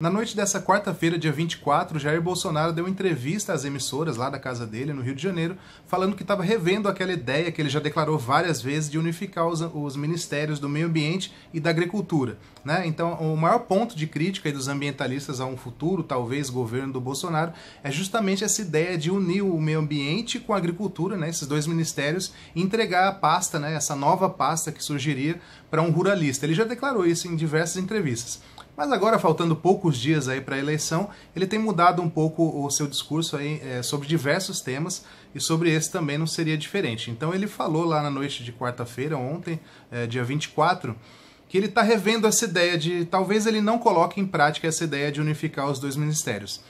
Na noite dessa quarta-feira, dia 24, Jair Bolsonaro deu entrevista às emissoras lá da casa dele, no Rio de Janeiro, falando que estava revendo aquela ideia que ele já declarou várias vezes de unificar os, os, ministérios do meio ambiente e da agricultura. Né? Então, o maior ponto de crítica dos ambientalistas a um futuro, talvez, governo do Bolsonaro, é justamente essa ideia de unir o meio ambiente com a agricultura, né? esses dois ministérios, e entregar a pasta, né? essa nova pasta que surgiria para um ruralista. Ele já declarou isso em diversas entrevistas. Mas agora, faltando poucos dias aí para a eleição, ele tem mudado um pouco o seu discurso aí, é, sobre diversos temas e sobre esse também não seria diferente. Então ele falou lá na noite de quarta-feira, ontem, é, dia 24, que ele está revendo essa ideia de talvez ele não coloque em prática essa ideia de unificar os dois ministérios.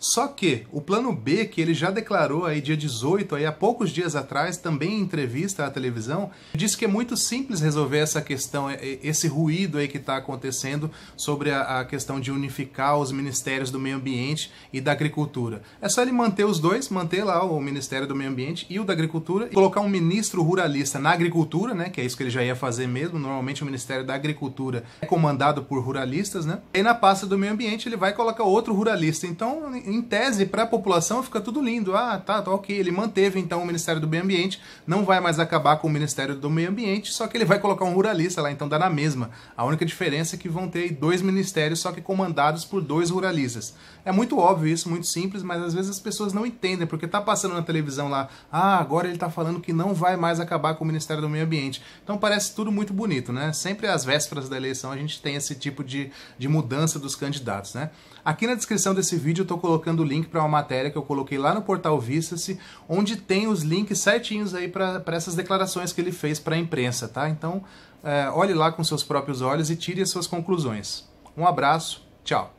Só que o plano B, que ele já declarou aí dia 18, aí há poucos dias atrás, também em entrevista à televisão, disse que é muito simples resolver essa questão, é, é, esse ruído aí que está acontecendo sobre a, a questão de unificar os ministérios do meio ambiente e da agricultura. É só ele manter os dois, manter lá o Ministério do Meio Ambiente e o da Agricultura, e colocar um ministro ruralista na agricultura, né? Que é isso que ele já ia fazer mesmo. Normalmente o Ministério da Agricultura é comandado por ruralistas, né? E na pasta do meio ambiente ele vai colocar outro ruralista. Então, em tese, para a população fica tudo lindo. Ah, tá, tá, ok. Ele manteve então o Ministério do Meio Ambiente, não vai mais acabar com o Ministério do Meio Ambiente, só que ele vai colocar um ruralista lá, então dá na mesma. A única diferença é que vão ter dois ministérios, só que comandados por dois ruralistas. É muito óbvio isso, muito simples, mas às vezes as pessoas não entendem, porque tá passando na televisão lá, ah, agora ele tá falando que não vai mais acabar com o Ministério do Meio Ambiente. Então parece tudo muito bonito, né? Sempre às vésperas da eleição a gente tem esse tipo de, de mudança dos candidatos, né? Aqui na descrição desse vídeo eu tô colocando colocando o link para uma matéria que eu coloquei lá no portal Vista-se, onde tem os links certinhos aí para essas declarações que ele fez para a imprensa, tá? Então, é, olhe lá com seus próprios olhos e tire as suas conclusões. Um abraço, tchau!